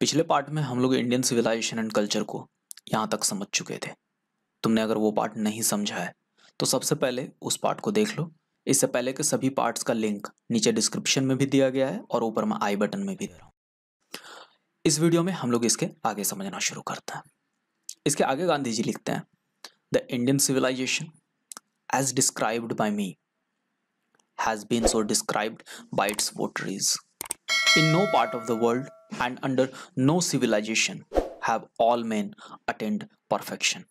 पिछले पार्ट में हम लोग इंडियन सिविलाइजेशन एंड कल्चर को यहाँ तक समझ चुके थे तुमने अगर वो पार्ट नहीं समझा है तो सबसे पहले उस पार्ट को देख लो इससे पहले के सभी पार्ट्स का लिंक नीचे डिस्क्रिप्शन में भी दिया गया है और ऊपर मैं आई बटन में भी दे रहा हूँ इस वीडियो में हम लोग इसके आगे समझना शुरू करते हैं इसके आगे गांधी जी लिखते हैं the Indian civilization as described by me has been so described by its votaries. In no part of the world and under no civilization have all men attained perfection.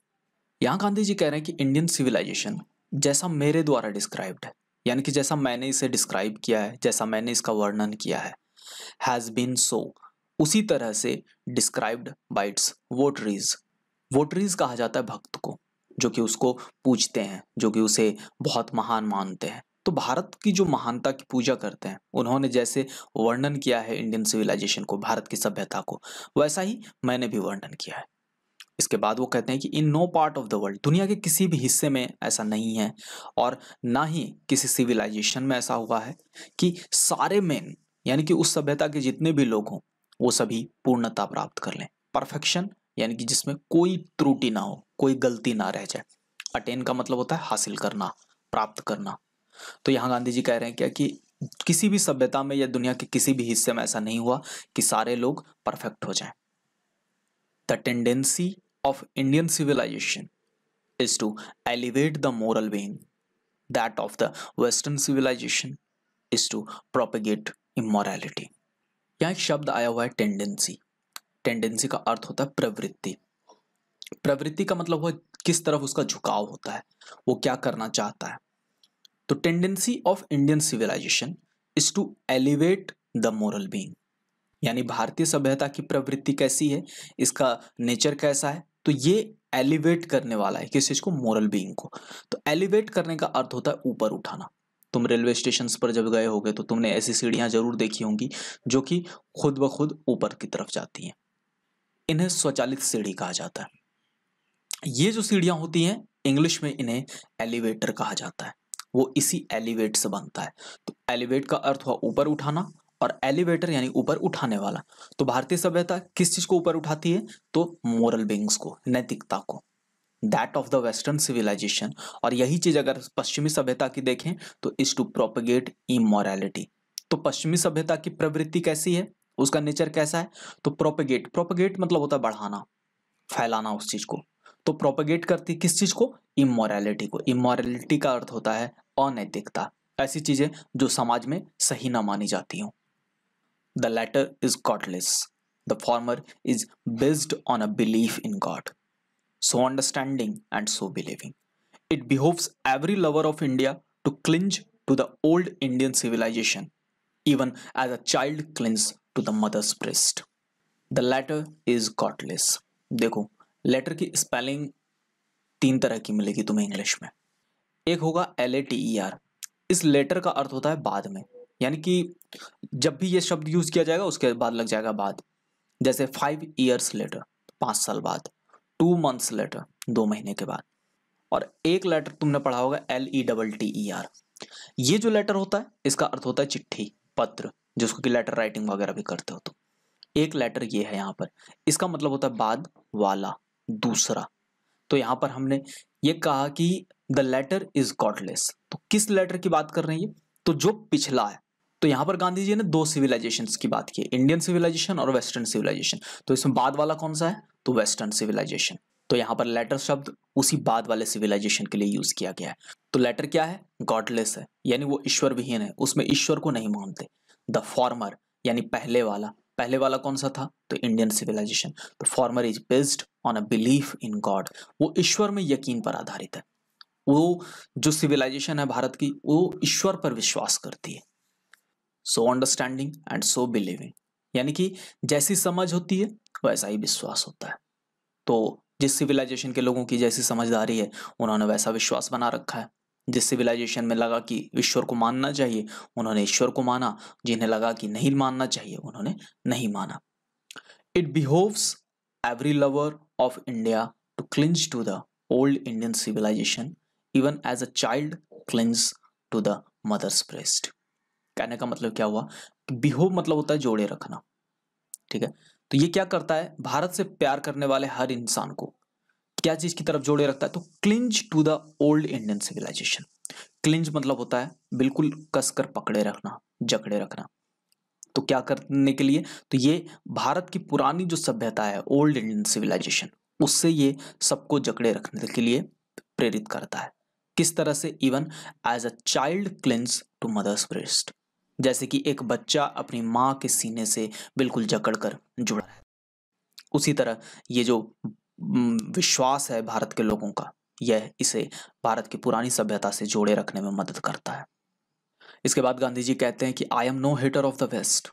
यहाँ गांधी जी कह रहे हैं कि इंडियन सिविलाइजेशन जैसा मेरे द्वारा described है यानी कि जैसा मैंने इसे डिस्क्राइब किया है जैसा मैंने इसका वर्णन किया है हैज़ बीन सो उसी तरह से described by its votaries votaries कहा जाता है भक्त को जो कि उसको पूछते हैं जो कि उसे बहुत महान मानते हैं तो भारत की जो महानता की पूजा करते हैं उन्होंने जैसे वर्णन किया है इंडियन सिविलाइजेशन को भारत की सभ्यता को वैसा ही मैंने भी वर्णन किया है इसके बाद वो कहते हैं कि in no part of the world दुनिया के किसी भी हिस्से में ऐसा नहीं है और ना ही किसी सिविलाइजेशन में ऐसा हुआ है कि सारे मेन यानी कि उस सभ्यता के जितने भी लोग हों वो सभी पूर्णता प्राप्त कर लें परफेक्शन यानी कि जिसमें कोई त्रुटि ना हो कोई गलती ना रह जाए अटेन का मतलब होता है हासिल करना प्राप्त करना तो यहाँ गांधी जी कह रहे हैं क्या कि किसी भी सभ्यता में या दुनिया के किसी भी हिस्से में ऐसा नहीं हुआ कि सारे लोग परफेक्ट हो जाएं। The tendency of Indian civilization is to elevate the moral being that of the western civilization is to propagate immorality यहाँ एक शब्द आया हुआ है टेंडेंसी टेंडेंसी का अर्थ होता है प्रवृत्ति प्रवृत्ति का मतलब हुआ किस तरफ उसका झुकाव होता है वो क्या करना चाहता है तो tendency of Indian civilization is to elevate the moral being यानी भारतीय सभ्यता की प्रवृत्ति कैसी है इसका नेचर कैसा है तो ये एलिवेट करने वाला है किस चीज़ को मोरल बीइंग को तो एलिवेट करने का अर्थ होता है ऊपर उठाना तुम रेलवे स्टेशन पर जब गए होगे तो तुमने ऐसी सीढ़ियां जरूर देखी होंगी जो कि खुद ब खुद ऊपर की तरफ जाती हैं इन्हें स्वचालित सीढ़ी कहा जाता है ये जो सीढ़ियां होती हैं इंग्लिश में इन्हें एलिवेटर कहा जाता है वो इसी एलिवेट से बनता है तो एलिवेट का अर्थ हुआ ऊपर उठाना और एलिवेटर यानी ऊपर उठाने वाला तो भारतीय सभ्यता किस चीज को ऊपर उठाती है तो मोरल बींग्स को नैतिकता को that of the western civilization और यही चीज अगर पश्चिमी सभ्यता की देखें तो इज टू प्रोपगेट इमोरलिटी तो पश्चिमी सभ्यता की प्रवृत्ति कैसी है उसका नेचर कैसा है तो प्रोपगेट प्रोपगेट मतलब होता है बढ़ाना फैलाना उस चीज को तो प्रोपगेट करती किस चीज को इमोरैलिटी को इमोरलिटी का अर्थ होता है अनैतिकता ऐसी चीजें जो समाज में सही ना मानी जाती हो the latter is godless the former is based on a belief in god so understanding and so believing it behoves every lover of India to cling to the old Indian civilization even as a child cling to the mother's breast the latter is godless देखो letter की spelling तीन तरह की मिलेगी तुम्हें English में एक होगा L A T E R इस लेटर का अर्थ होता है बाद में यानी कि जब भी ये शब्द यूज़ किया जाएगा उसके बाद लग जाएगा बाद जैसे फाइव ईयर्स लेटर पाँच साल बाद टू मंथ्स लेटर दो महीने के बाद और एक लेटर तुमने पढ़ा होगा L E double T E R ये जो लेटर होता है इसका अर्थ होता है चिट्ठी पत्र जिसको कि लेटर राइटिंग वगैरह भी करते हो तुम एक लेटर ये है यहाँ पर इसका मतलब होता है बाद वाला दूसरा तो यहां पर हमने ये कहा कि द लेटर इज गॉडलेस तो किस लेटर की बात कर रहे हैं ये तो जो पिछला है तो यहां पर गांधी जी ने दो सिविलाइजेशन की बात की इंडियन सिविलाइजेशन और वेस्टर्न सिविलाइजेशन तो इसमें बाद वाला कौन सा है तो वेस्टर्न सिविलाइजेशन तो यहां पर लेटर शब्द उसी बाद वाले सिविलाइजेशन के लिए यूज किया गया है तो लेटर क्या है गॉडलेस है यानी वो ईश्वर विहीन है उसमें ईश्वर को नहीं मानते द फॉर्मर यानी पहले वाला पहले वाला कौन सा था तो इंडियन सिविलाइजेशन तो former is based on a belief in god वो ईश्वर में यकीन पर आधारित है वो जो सिविलाइजेशन है भारत की वो ईश्वर पर विश्वास करती है so understanding and so believing यानी कि जैसी समझ होती है वैसा ही विश्वास होता है तो जिस सिविलाइजेशन के लोगों की जैसी समझदारी है उन्होंने वैसा विश्वास बना रखा है जिस सिविलाइजेशन में लगा कि ईश्वर को मानना चाहिए उन्होंने ईश्वर को माना जिन्हें लगा कि नहीं मानना चाहिए उन्होंने नहीं माना it behoves every lover of India to cling to the old Indian civilization even as a child cling to the mother's breast कहने का मतलब क्या हुआ बिहोव मतलब होता है जोड़े रखना ठीक है तो ये क्या करता है भारत से प्यार करने वाले हर इंसान को क्या चीज की तरफ जोड़े रखता है तो cling to the old Indian civilization cling मतलब होता है बिल्कुल कसकर पकड़े रखना जकड़े रखना तो क्या करने के लिए तो ये भारत की पुरानी जो सभ्यता है ओल्ड इंडियन सिविलाइजेशन उससे ये सबको जकड़े रखने के लिए प्रेरित करता है किस तरह से even as a child cling to mother's breast जैसे कि एक बच्चा अपनी माँ के सीने से बिल्कुल जकड़ कर जुड़ा है उसी तरह ये जो विश्वास है भारत के लोगों का यह इसे भारत की पुरानी सभ्यता से जोड़े रखने में मदद करता है इसके बाद गांधी जी कहते हैं कि I am no hater of the west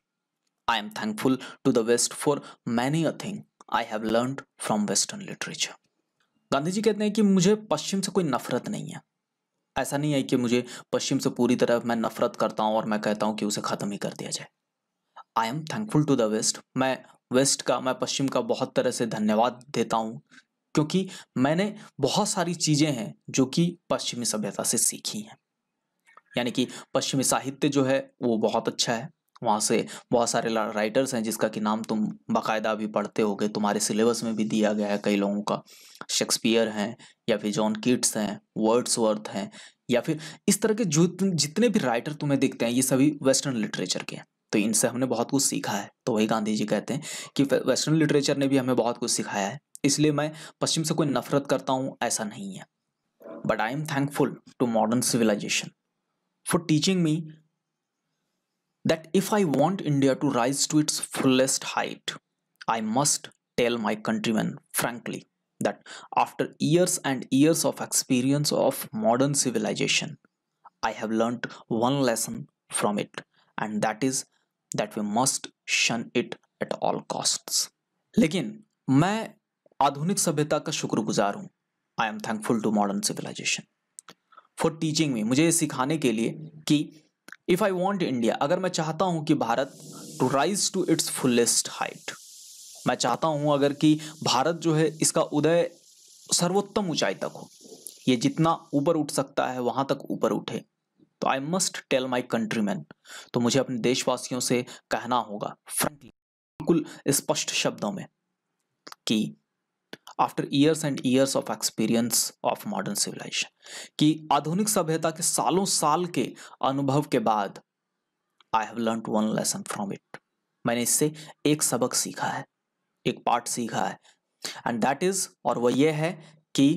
I am thankful to the west for many a thing I have learn from western literature Gandhi ji कहते हैं कि मुझे पश्चिम से कोई नफरत नहीं है ऐसा नहीं है कि मुझे पश्चिम से पूरी तरह मैं नफरत करता हूँ और मैं कहता हूँ कि उसे ख़त्म ही कर दिया जाए I am thankful to the west मैं वेस्ट का मैं पश्चिम का बहुत तरह से धन्यवाद देता हूँ क्योंकि मैंने बहुत सारी चीज़ें हैं जो कि पश्चिमी सभ्यता से सीखी हैं यानी कि पश्चिमी साहित्य जो है वो बहुत अच्छा है वहाँ से बहुत सारे राइटर्स हैं जिसका कि नाम तुम बाकायदा भी पढ़ते होगे तुम्हारे सिलेबस में भी दिया गया है कई लोगों का शेक्सपियर हैं या फिर जॉन किट्स हैं वर्ड्स हैं या फिर इस तरह के जो जितने भी राइटर तुम्हें दिखते हैं ये सभी वेस्टर्न लिटरेचर के हैं तो इनसे हमने बहुत कुछ सीखा है तो वही गांधी जी कहते हैं कि वेस्टर्न लिटरेचर ने भी हमें बहुत कुछ सिखाया है इसलिए मैं पश्चिम से कोई नफरत करता हूँ ऐसा नहीं है but I am thankful to modern civilization for teaching me that if I want India to rise to its fullest height I must tell my countryman frankly that after years and years of experience of modern civilization I have learn one lesson from it and that is that we must shun it at all cost लेकिन मैं आधुनिक सभ्यता का शुक्रगुजार हूँ I am thankful to modern civilization for teaching में मुझे ये सिखाने के लिए कि इफ़ आई वॉन्ट इंडिया अगर मैं चाहता हूँ कि भारत to rise to its fullest height मैं चाहता हूँ अगर कि भारत जो है इसका उदय सर्वोत्तम ऊंचाई तक हो ये जितना ऊपर उठ सकता है वहां तक ऊपर उठे तो I must tell my countryman तो मुझे अपने देशवासियों से कहना होगा फ्रेंकली बिल्कुल स्पष्ट शब्दों में कि after years and years of experience of modern civilization कि आधुनिक सभ्यता के सालों साल के अनुभव के बाद I have learn one lesson from it मैंने इससे एक सबक सीखा है एक पार्ट सीखा है एंड दैट इज और वह यह है कि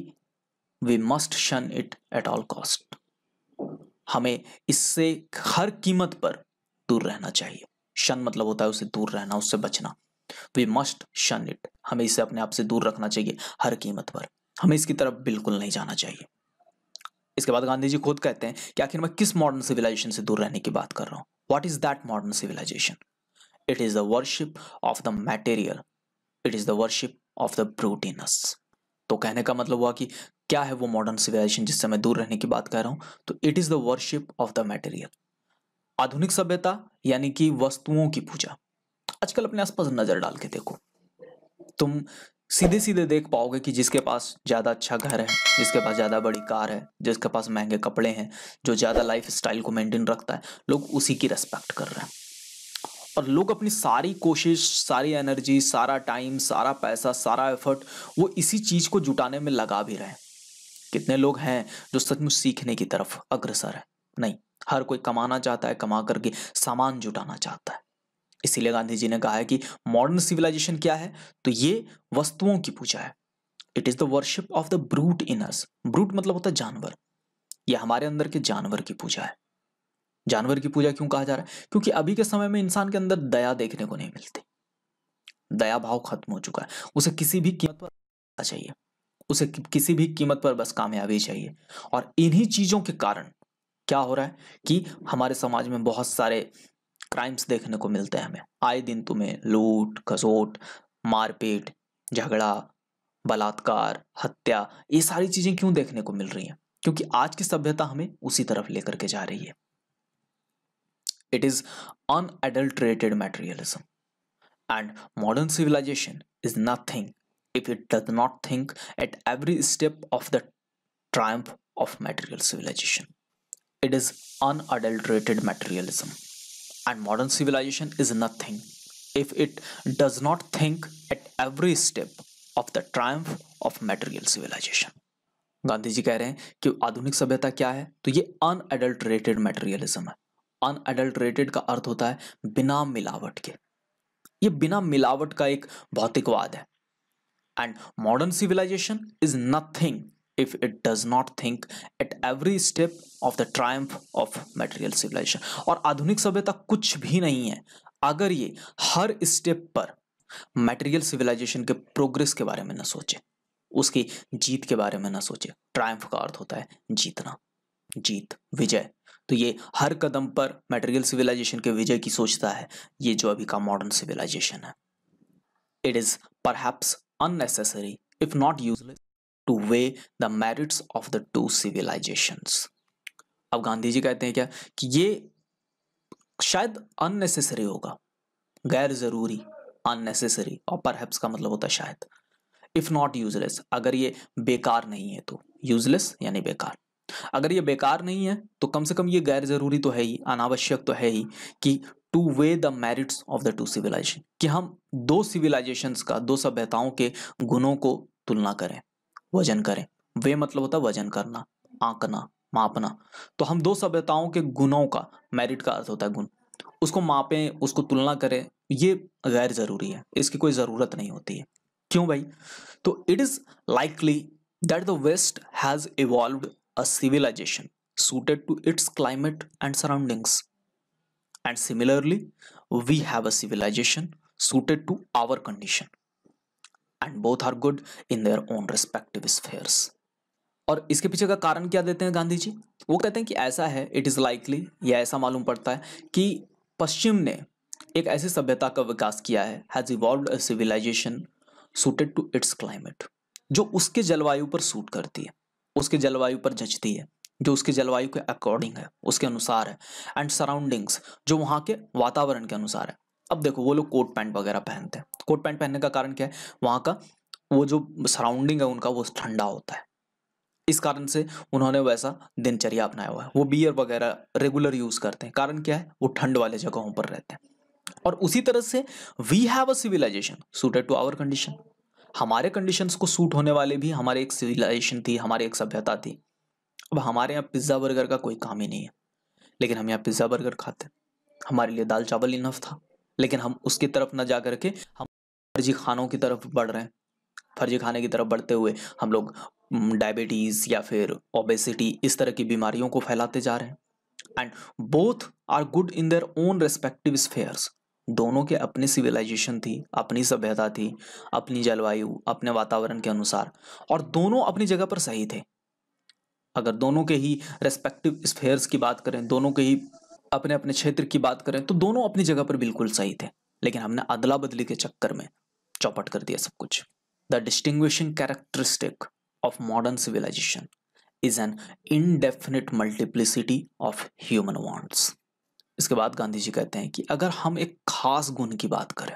we must shun it at all cost हमें इससे हर कीमत पर दूर रहना चाहिए शन मतलब होता है उसे दूर रहना उससे बचना वी मस्ट शन इट हमें इसे अपने आप से दूर रखना चाहिए हर कीमत पर हमें इसकी तरफ बिल्कुल नहीं जाना चाहिए इसके बाद गांधी जी खुद कहते हैं कि आखिर मैं किस मॉडर्न सिविलाइजेशन से दूर रहने की बात कर रहा हूं what is that modern civilization it is the worship of the material it is the worship of the brute in us तो कहने का मतलब हुआ कि क्या है वो मॉडर्न सिविलाइजेशन जिससे मैं दूर रहने की बात कर रहा हूँ तो it is the worship of the material आधुनिक सभ्यता यानी कि वस्तुओं की पूजा आजकल अपने आसपास नज़र डाल के देखो तुम सीधे सीधे देख पाओगे कि जिसके पास ज़्यादा अच्छा घर है जिसके पास ज़्यादा बड़ी कार है जिसके पास महंगे कपड़े हैं जो ज़्यादा लाइफ स्टाइल को मेंटेन रखता है लोग उसी की रेस्पेक्ट कर रहे हैं और लोग अपनी सारी कोशिश सारी एनर्जी सारा टाइम सारा पैसा सारा एफर्ट वो इसी चीज़ को जुटाने में लगा भी रहे हैं कितने लोग हैं जो सचमुच सीखने की तरफ अग्रसर है नहीं हर कोई कमाना चाहता है कमा करके सामान जुटाना चाहता है इसीलिए गांधी जी ने कहा है कि मॉडर्न सिविलाइजेशन क्या है तो ये वस्तुओं की पूजा है it is the worship of the brute in us brute मतलब होता है जानवर यह हमारे अंदर के जानवर की पूजा है जानवर की पूजा क्यों कहा जा रहा है क्योंकि अभी के समय में इंसान के अंदर दया देखने को नहीं मिलती दया भाव खत्म हो चुका है उसे किसी भी कीमत पर चाहिए उसे किसी भी कीमत पर बस कामयाबी चाहिए और इन्हीं चीज़ों के कारण क्या हो रहा है कि हमारे समाज में बहुत सारे क्राइम्स देखने को मिलते हैं हमें आए दिन तुम्हें लूट खसोट मारपीट झगड़ा बलात्कार हत्या ये सारी चीज़ें क्यों देखने को मिल रही हैं क्योंकि आज की सभ्यता हमें उसी तरफ लेकर के जा रही है it is unadulterated materialism and modern civilization is nothing if it does not think at every step of the triumph of material civilization. It is unadulterated materialism. And modern civilization is nothing if it does not think at every step of the triumph of material civilization. Gandhi ji कह रहे हैं कि आधुनिक सभ्यता क्या है तो ये अनएडल्ट्रेटेड मटेरियलिज्म है अनएडल्ट्रेटेड का अर्थ होता है बिना मिलावट के ये बिना मिलावट का एक भौतिकवाद है and modern civilization is nothing if it does not think at every step of the triumph of material civilization aur आधुनिक sabhyata kuch bhi nahi hai agar ye har step par material civilization ke progress ke bare mein na soche उसकी जीत के बारे में ना सोचे Triumph का अर्थ होता है जीतना जीत विजय तो ये हर कदम पर मटेरियल सिविलाइजेशन के विजय की सोचता है ये जो अभी का मॉडर्न सिविलाइजेशन है it is perhaps unnecessary, if not useless, to weigh the merits of the two civilizations. अब गांधी जी कहते हैं क्या कि ये शायद अननेसेसरी होगा गैर ज़रूरी अननेसेसरी और पर हेप्स का मतलब होता है शायद इफ़ नॉट यूजलेस अगर ये बेकार नहीं है तो यूजलेस यानी बेकार अगर ये बेकार नहीं है तो कम से कम ये गैर ज़रूरी तो है ही अनावश्यक तो है ही कि to weigh the merits of the two civilization कि हम दो सिविलाइजेशन का दो सभ्यताओं के गुणों को तुलना करें वजन करें वे मतलब होता है वजन करना आंकना मापना तो हम दो सभ्यताओं के गुणों का मेरिट का अर्थ होता है गुण उसको मापें उसको तुलना करें ये गैर ज़रूरी है इसकी कोई ज़रूरत नहीं होती है क्यों भाई तो it is likely that the west has evolve a civilization suited to its climate and surroundings and similarly we have a civilization suited to our condition and both are good in their own respective spheres और इसके पीछे का कारण क्या देते हैं गांधी जी वो कहते हैं कि ऐसा है इट इज़ लाइकली या ऐसा मालूम पड़ता है कि पश्चिम ने एक ऐसी सभ्यता का विकास किया है has evolve a civilization suited to its climate जो उसके जलवायु पर सूट करती है उसके जलवायु पर जचती है जो उसकी जलवायु के अकॉर्डिंग है उसके अनुसार है एंड सराउंडिंग्स जो वहाँ के वातावरण के अनुसार है अब देखो वो लोग कोट पैंट वगैरह पहनते हैं कोट पैंट पहनने का कारण क्या है वहाँ का वो जो सराउंडिंग है उनका वो ठंडा होता है इस कारण से उन्होंने वैसा दिनचर्या अपनाया हुआ है वो बियर वगैरह रेगुलर यूज़ करते हैं कारण क्या है वो ठंड वाले जगहों पर रहते हैं और उसी तरह से we have a civilization suited to our condition हमारे कंडीशंस को सूट होने वाले भी हमारे एक सिविलाइजेशन थी हमारी एक सभ्यता थी अब हमारे यहाँ पिज़्ज़ा बर्गर का कोई काम ही नहीं है लेकिन हम यहाँ पिज़्ज़ा बर्गर खाते हैं हमारे लिए दाल चावल इनफ था लेकिन हम उसकी तरफ ना जा करके हम फर्जी खानों की तरफ बढ़ रहे हैं फर्जी खाने की तरफ बढ़ते हुए हम लोग डायबिटीज़ या फिर ओबेसिटी इस तरह की बीमारियों को फैलाते जा रहे हैं and both are good in their own respective spheres दोनों के अपनी सिविलाइजेशन थी अपनी सभ्यता थी अपनी जलवायु अपने वातावरण के अनुसार और दोनों अपनी जगह पर सही थे अगर दोनों के ही रेस्पेक्टिव स्फेयर्स की बात करें दोनों के ही अपने अपने क्षेत्र की बात करें तो दोनों अपनी जगह पर बिल्कुल सही थे लेकिन हमने अदला बदली के चक्कर में चौपट कर दिया सब कुछ the distinguishing characteristic of modern civilization is an indefinite multiplicity of human wants इसके बाद गांधी जी कहते हैं कि अगर हम एक खास गुण की बात करें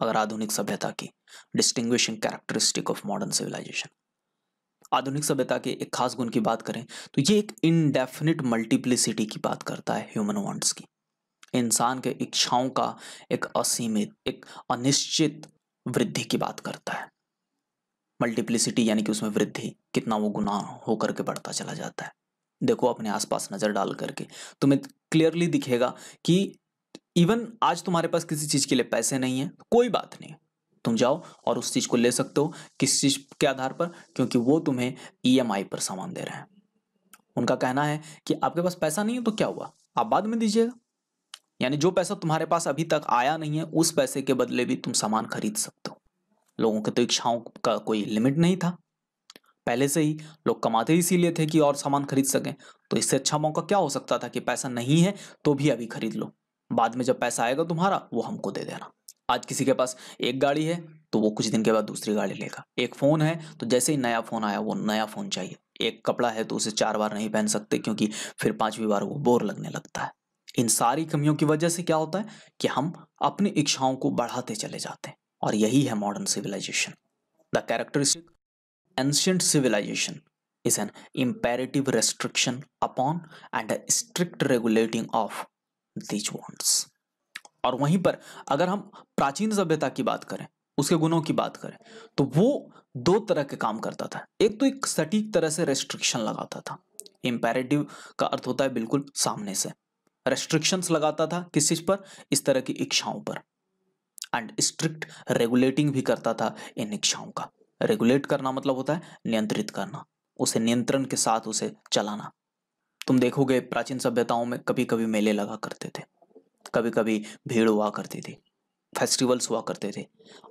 अगर आधुनिक सभ्यता की distinguishing characteristic of modern civilization आधुनिक सभ्यता के एक खास गुण की बात करें तो ये एक इनडेफिनिट मल्टीप्लिसिटी की बात करता है ह्यूमन वांट्स की इंसान के इच्छाओं का एक असीमित एक अनिश्चित वृद्धि की बात करता है मल्टीप्लिसिटी यानी कि उसमें वृद्धि कितना वो गुना होकर के बढ़ता चला जाता है देखो अपने आसपास नज़र डाल करके तुम्हें क्लियरली दिखेगा कि इवन आज तुम्हारे पास किसी चीज़ के लिए पैसे नहीं है कोई बात नहीं तुम जाओ और उस चीज़ को ले सकते हो किस चीज़ के आधार पर क्योंकि वो तुम्हें ई e पर सामान दे रहे हैं उनका कहना है कि आपके पास पैसा नहीं है तो क्या हुआ आप बाद में दीजिएगा यानी जो पैसा तुम्हारे पास अभी तक आया नहीं है उस पैसे के बदले भी तुम सामान खरीद सकते हो लोगों के तो इच्छाओं का कोई लिमिट नहीं था पहले से ही लोग कमाते इसीलिए थे कि और सामान खरीद सकें तो इससे अच्छा मौका क्या हो सकता था कि पैसा नहीं है तो भी अभी खरीद लो बाद में जब पैसा आएगा तुम्हारा वो हमको दे देना आज किसी के पास एक गाड़ी है तो वो कुछ दिन के बाद दूसरी गाड़ी लेगा एक फ़ोन है तो जैसे ही नया फ़ोन आया वो नया फ़ोन चाहिए एक कपड़ा है तो उसे चार बार नहीं पहन सकते क्योंकि फिर पांचवी बार वो बोर लगने लगता है इन सारी कमियों की वजह से क्या होता है कि हम अपनी इच्छाओं को बढ़ाते चले जाते हैं और यही है modern civilization the characteristic ancient civilization is an imperative restriction upon and strict regulating of of these और वहीं पर अगर हम प्राचीन सभ्यता की बात करें उसके गुणों की बात करें तो वो दो तरह के काम करता था एक तो एक सटीक तरह से रेस्ट्रिक्शन लगाता था इम्पेरेटिव का अर्थ होता है बिल्कुल सामने से रेस्ट्रिक्शंस लगाता था किस चीज़ पर इस तरह की इच्छाओं पर एंड स्ट्रिक्ट रेगुलेटिंग भी करता था इन इच्छाओं का रेगुलेट करना मतलब होता है नियंत्रित करना उसे नियंत्रण के साथ उसे चलाना तुम देखोगे प्राचीन सभ्यताओं में कभी कभी मेले लगा करते थे कभी कभी भीड़ हुआ करती थी फेस्टिवल्स हुआ करते थे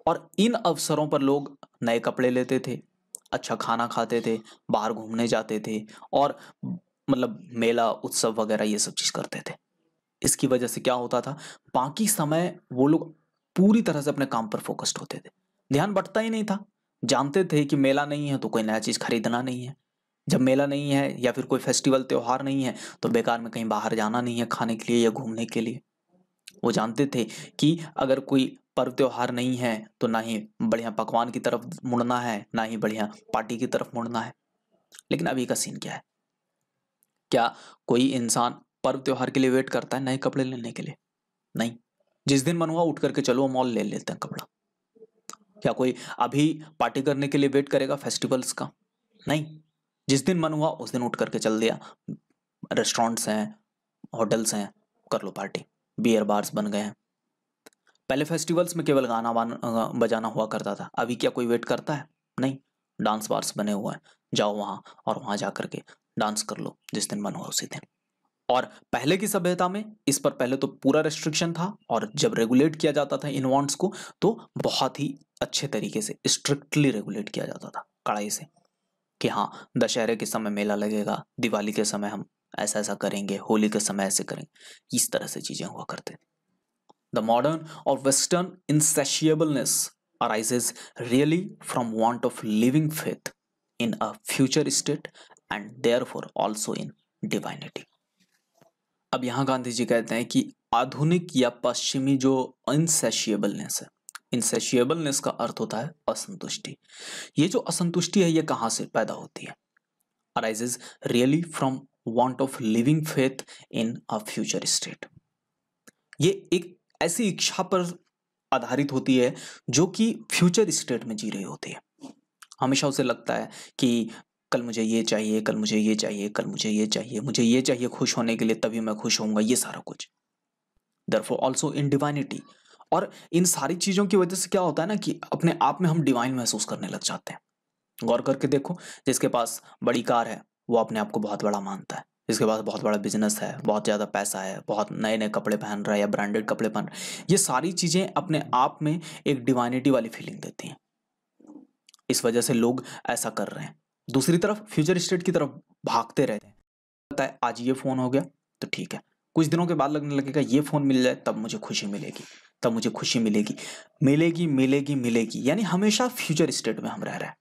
और इन अवसरों पर लोग नए कपड़े लेते थे अच्छा खाना खाते थे बाहर घूमने जाते थे और मतलब मेला उत्सव वगैरह ये सब चीज़ करते थे इसकी वजह से क्या होता था बाकी समय वो लोग पूरी तरह से अपने काम पर फोकस्ड होते थे ध्यान बटता ही नहीं था जानते थे कि मेला नहीं है तो कोई नया चीज़ खरीदना नहीं है जब मेला नहीं है या फिर कोई फेस्टिवल त्यौहार नहीं है तो बेकार में कहीं बाहर जाना नहीं है खाने के लिए या घूमने के लिए वो जानते थे कि अगर कोई पर्व त्यौहार नहीं है तो ना ही बढ़िया पकवान की तरफ मुड़ना है ना ही बढ़िया पार्टी की तरफ मुड़ना है लेकिन अभी का सीन क्या है क्या कोई इंसान पर्व त्यौहार के लिए वेट करता है नए कपड़े लेने के लिए नहीं जिस दिन मन हुआ उठ करके चलो मॉल ले लेते हैं कपड़ा क्या कोई अभी पार्टी करने के लिए वेट करेगा फेस्टिवल्स का नहीं जिस दिन मन हुआ उस दिन उठ करके चल दिया रेस्टोरेंट्स हैं होटल्स हैं कर लो पार्टी बियर बार्स बन गए हैं पहले फेस्टिवल्स में केवल गाना बजाना हुआ करता था अभी क्या कोई वेट करता है नहीं डांस बार्स बने हुए हैं जाओ वहाँ और वहाँ जा करके डांस कर लो जिस दिन मन हो उसी दिन और पहले की सभ्यता में इस पर पहले तो पूरा रेस्ट्रिक्शन था और जब रेगुलेट किया जाता था इन्वांट्स को तो बहुत ही अच्छे तरीके से स्ट्रिक्टली रेगुलेट किया जाता था कड़ाई से कि हाँ दशहरे के समय मेला लगेगा दिवाली के समय हम ऐसा ऐसा करेंगे होली के समय ऐसे करेंगे इस तरह से चीज़ें हुआ करते द मॉडर्न और western insatiableness really from want of living faith in a future state and therefore also in divinity अब यहाँ गांधी जी कहते हैं कि आधुनिक या पश्चिमी जो इनसेशियबलनेस है इनसेशियबलनेस का अर्थ होता है असंतुष्टि ये जो असंतुष्टि है ये कहाँ से पैदा होती है arises really from want of living faith in a future state ये एक ऐसी इच्छा पर आधारित होती है जो कि फ्यूचर स्टेट में जी रही होती है हमेशा उसे लगता है कि कल मुझे ये चाहिए कल मुझे ये चाहिए कल मुझे ये चाहिए मुझे ये चाहिए खुश होने के लिए तभी मैं खुश होऊंगा ये सारा कुछ therefore also in divinity और इन सारी चीज़ों की वजह से क्या होता है ना कि अपने आप में हम डिवाइन महसूस करने लग जाते हैं गौर करके देखो जिसके पास बड़ी कार है वो अपने आप को बहुत बड़ा मानता है जिसके पास बहुत बड़ा बिजनेस है बहुत ज़्यादा पैसा है बहुत नए नए कपड़े पहन रहा है या ब्रांडेड कपड़े पहन रहा ये सारी चीज़ें अपने आप में एक डिवाइनिटी वाली फीलिंग देती हैं इस वजह से लोग ऐसा कर रहे हैं दूसरी तरफ फ्यूचर स्टेट की तरफ भागते रहते हैं पता है आज ये फ़ोन हो गया तो ठीक है कुछ दिनों के बाद लगने लगेगा ये फ़ोन मिल जाए तब मुझे खुशी मिलेगी तब मुझे खुशी मिलेगी मिलेगी मिलेगी मिलेगी यानी हमेशा फ्यूचर स्टेट में हम रह रहे हैं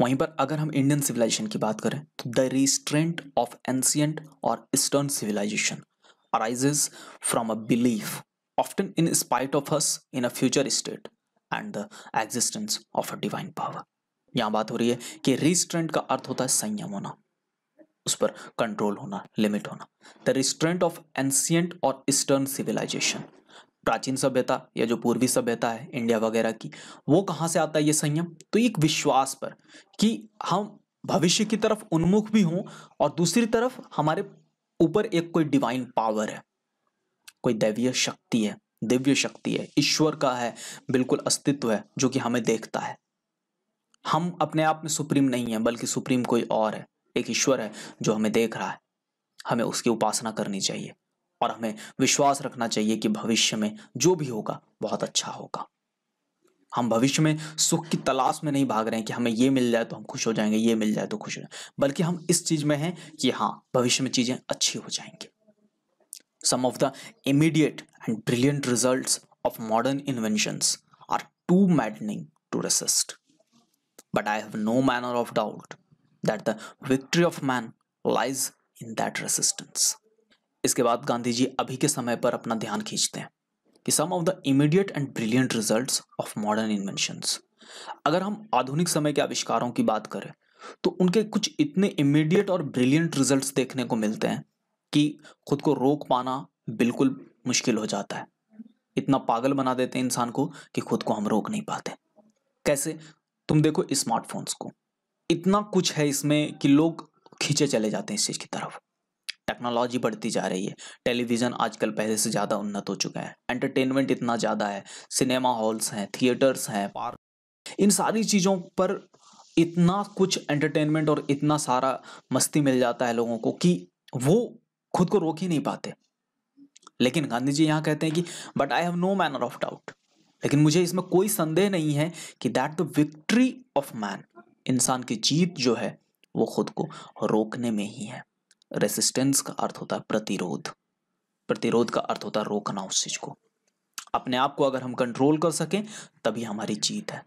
वहीं पर अगर हम इंडियन सिविलाइजेशन की बात करें तो द रिस्ट्रेंट ऑफ एंशियंट और eastern civilization arises from a belief, often in spite of us in a future state and the existence of a divine power यहाँ बात हो रही है कि रिस्ट्रेंट का अर्थ होता है संयम होना उस पर कंट्रोल होना लिमिट होना द रिस्ट्रेंट ऑफ एंशियंट और ईस्टर्न सिविलाइजेशन प्राचीन सभ्यता या जो पूर्वी सभ्यता है इंडिया वगैरह की वो कहाँ से आता है ये संयम तो एक विश्वास पर कि हम भविष्य की तरफ उन्मुख भी हों और दूसरी तरफ हमारे ऊपर एक कोई डिवाइन पावर है कोई दैवीय शक्ति है दिव्य शक्ति है ईश्वर का है बिल्कुल अस्तित्व है जो कि हमें देखता है हम अपने आप में सुप्रीम नहीं है बल्कि सुप्रीम कोई और है एक ईश्वर है जो हमें देख रहा है हमें उसकी उपासना करनी चाहिए और हमें विश्वास रखना चाहिए कि भविष्य में जो भी होगा बहुत अच्छा होगा हम भविष्य में सुख की तलाश में नहीं भाग रहे हैं कि हमें ये मिल जाए तो हम खुश हो जाएंगे ये मिल जाए तो खुश हो जाए बल्कि हम इस चीज़ में हैं कि हाँ भविष्य में चीज़ें अच्छी हो जाएंगी some of the immediate and brilliant result of modern invention are too maddening to resist but I have no manner of doubt that the victory of man lies in that resistance इसके बाद गांधी जी अभी के समय पर अपना ध्यान खींचते हैं कि some of the immediate and brilliant results of modern inventions अगर हम आधुनिक समय के आविष्कारों की बात करें तो उनके कुछ इतने इमीडिएट और ब्रिलियंट रिजल्ट्स देखने को मिलते हैं कि खुद को रोक पाना बिल्कुल मुश्किल हो जाता है इतना पागल बना देते हैं इंसान को कि खुद को हम रोक नहीं पाते कैसे तुम देखो स्मार्टफोन्स को इतना कुछ है इसमें कि लोग खींचे चले जाते हैं इस चीज़ की तरफ टेक्नोलॉजी बढ़ती जा रही है टेलीविज़न आजकल पहले से ज़्यादा उन्नत हो चुका है एंटरटेनमेंट इतना ज़्यादा है सिनेमा हॉल्स हैं थिएटर्स हैं पार्क इन सारी चीज़ों पर इतना कुछ एंटरटेनमेंट और इतना सारा मस्ती मिल जाता है लोगों को कि वो खुद को रोक ही नहीं पाते लेकिन गांधी जी यहाँ कहते हैं कि but I have no manner of doubt लेकिन मुझे इसमें कोई संदेह नहीं है कि that the victory of man इंसान की जीत जो है वो खुद को रोकने में ही है रेसिस्टेंस का अर्थ होता है प्रतिरोध प्रतिरोध का अर्थ होता है रोकना उस चीज को अपने आप को अगर हम कंट्रोल कर सकें तभी हमारी जीत है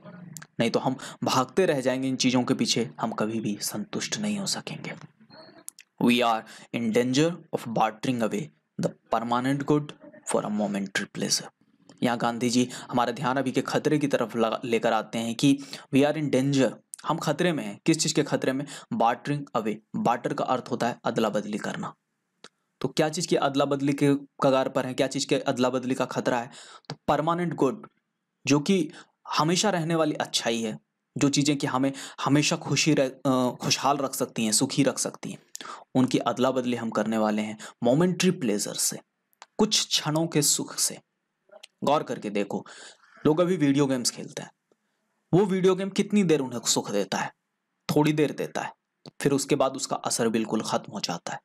नहीं तो हम भागते रह जाएंगे इन चीज़ों के पीछे हम कभी भी संतुष्ट नहीं हो सकेंगे we are in danger of bartering away the permanent good for a moment replace यहाँ गांधी जी हमारा ध्यान अभी के खतरे की तरफ लेकर आते हैं कि वी आर इन डेंजर हम खतरे में हैं किस चीज़ के खतरे में बाटरिंग अवे बाटर का अर्थ होता है अदला बदली करना तो क्या चीज़ की अदला बदली के कगार पर है क्या चीज़ के अदला बदली का खतरा है तो परमानेंट गुड जो कि हमेशा रहने वाली अच्छाई है जो चीज़ें कि हमें हमेशा खुशी रह खुशहाल रख सकती हैं सुखी रख सकती हैं उनकी अदला बदली हम करने वाले हैं मोमेंट्री प्लेजर से कुछ क्षणों के सुख से गौर करके देखो लोग अभी वीडियो गेम्स खेलते हैं वो वीडियो गेम कितनी देर उन्हें सुख देता है थोड़ी देर देता है फिर उसके बाद उसका असर बिल्कुल ख़त्म हो जाता है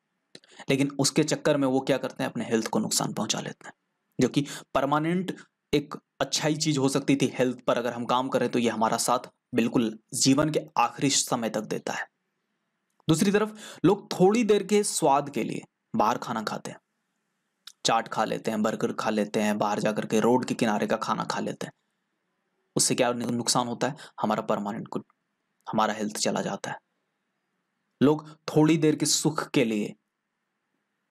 लेकिन उसके चक्कर में वो क्या करते हैं अपने हेल्थ को नुकसान पहुंचा लेते हैं जो कि परमानेंट एक अच्छाई चीज़ हो सकती थी हेल्थ पर अगर हम काम करें तो ये हमारा साथ बिल्कुल जीवन के आखिरी समय तक देता है दूसरी तरफ लोग थोड़ी देर के स्वाद के लिए बाहर खाना खाते हैं चाट खा लेते हैं बर्गर खा लेते हैं बाहर जाकर के रोड के किनारे का खाना खा लेते हैं उससे क्या नुकसान होता है हमारा परमानेंट गुड हमारा हेल्थ चला जाता है लोग थोड़ी देर के सुख के लिए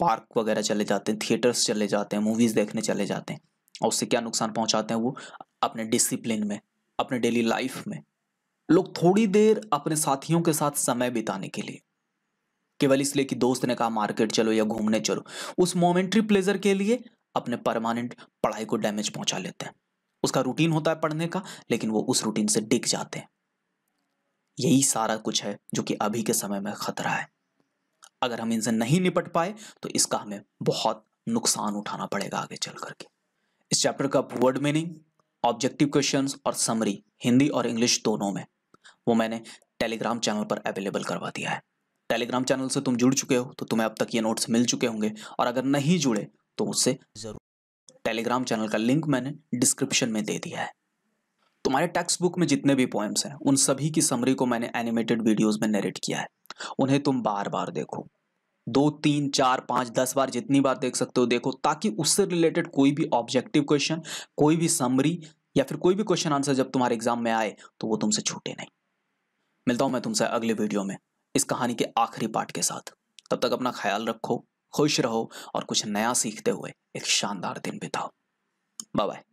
पार्क वगैरह चले जाते हैं थिएटर्स चले जाते हैं मूवीज़ देखने चले जाते हैं और उससे क्या नुकसान पहुंचाते हैं वो अपने डिसिप्लिन में अपने डेली लाइफ में लोग थोड़ी देर अपने साथियों के साथ समय बिताने के लिए केवल इसलिए कि दोस्त ने कहा मार्केट चलो या घूमने चलो उस मोमेंट्री प्लेजर के लिए अपने परमानेंट पढ़ाई को डैमेज पहुंचा लेते हैं उसका रूटीन होता है पढ़ने का लेकिन वो उस रूटीन से डिग जाते हैं यही सारा कुछ है जो कि अभी के समय में खतरा है अगर हम इनसे नहीं निपट पाए तो इसका हमें बहुत नुकसान उठाना पड़ेगा आगे चल करके इस चैप्टर का वर्ड मीनिंग ऑब्जेक्टिव क्वेश्चंस और समरी हिंदी और इंग्लिश दोनों में वो मैंने टेलीग्राम चैनल पर अवेलेबल करवा दिया है टेलीग्राम चैनल से तुम जुड़ चुके हो तो तुम्हें अब तक ये नोट्स मिल चुके होंगे और अगर नहीं जुड़े तो उससे ज़रूर टेलीग्राम चैनल का लिंक मैंने डिस्क्रिप्शन में दे दिया है तुम्हारे टेक्स्ट बुक में जितने भी पोएम्स हैं उन सभी की समरी को मैंने एनिमेटेड वीडियोस में नरेट किया है उन्हें तुम बार बार देखो दो तीन चार पाँच दस बार जितनी बार देख सकते हो देखो ताकि उससे रिलेटेड कोई भी ऑब्जेक्टिव क्वेश्चन कोई भी समरी या फिर कोई भी क्वेश्चन आंसर जब तुम्हारे एग्जाम में आए तो वो तुमसे छूटे नहीं मिलता हूँ मैं तुमसे अगले वीडियो में इस कहानी के आखिरी पार्ट के साथ तब तक अपना ख्याल रखो खुश रहो और कुछ नया सीखते हुए एक शानदार दिन बिताओ बाय